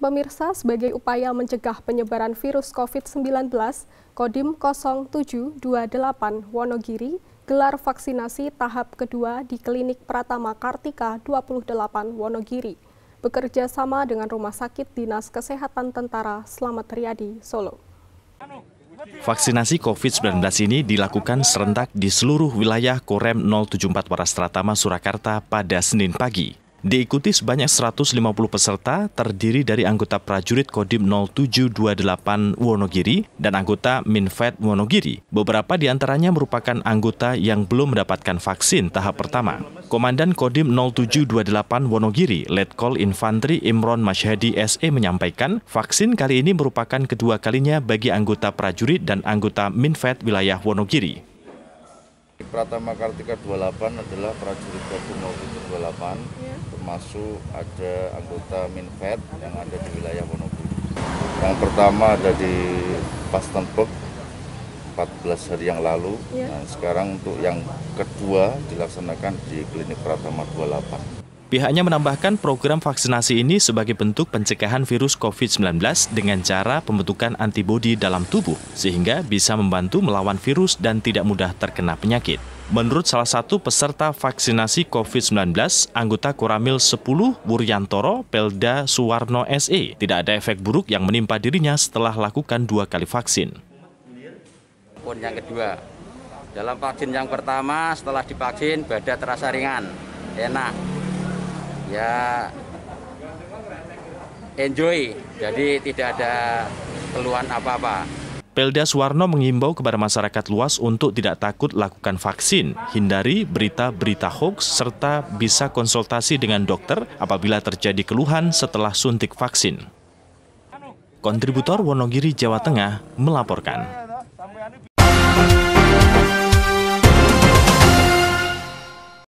Pemirsa, sebagai upaya mencegah penyebaran virus COVID-19, Kodim 0728 Wonogiri gelar vaksinasi tahap kedua di Klinik Pratama Kartika 28 Wonogiri, bekerja sama dengan Rumah Sakit Dinas Kesehatan Tentara Selamat Riyadi, Solo. Vaksinasi COVID-19 ini dilakukan serentak di seluruh wilayah Korem 074 Parastratama, Surakarta pada Senin pagi. Diikuti sebanyak 150 peserta terdiri dari anggota prajurit Kodim 0728 Wonogiri dan anggota Minfed Wonogiri. Beberapa di antaranya merupakan anggota yang belum mendapatkan vaksin tahap pertama. Komandan Kodim 0728 Wonogiri, Letkol Infantri Imron Mashadi SE menyampaikan, vaksin kali ini merupakan kedua kalinya bagi anggota prajurit dan anggota Minfed wilayah Wonogiri. Pratama Kartika 28 adalah prajurit gabung Maupun 28 ya. termasuk ada anggota Minfed yang ada di wilayah Wonogiri. Yang pertama ada di Pastenburg 14 hari yang lalu. Ya. Nah, sekarang untuk yang kedua dilaksanakan di Klinik Pratama 28. Pihaknya menambahkan program vaksinasi ini sebagai bentuk pencegahan virus COVID-19 dengan cara pembentukan antibodi dalam tubuh, sehingga bisa membantu melawan virus dan tidak mudah terkena penyakit. Menurut salah satu peserta vaksinasi COVID-19, anggota Koramil 10 Wuryantoro Pelda Suwarno SE, tidak ada efek buruk yang menimpa dirinya setelah lakukan dua kali vaksin. Pun yang kedua, dalam vaksin yang pertama setelah divaksin badan terasa ringan, enak ya enjoy jadi tidak ada keluhan apa-apa Pelda Suwarno mengimbau kepada masyarakat luas untuk tidak takut lakukan vaksin, hindari berita-berita hoax, serta bisa konsultasi dengan dokter apabila terjadi keluhan setelah suntik vaksin. Kontributor Wonogiri, Jawa Tengah melaporkan.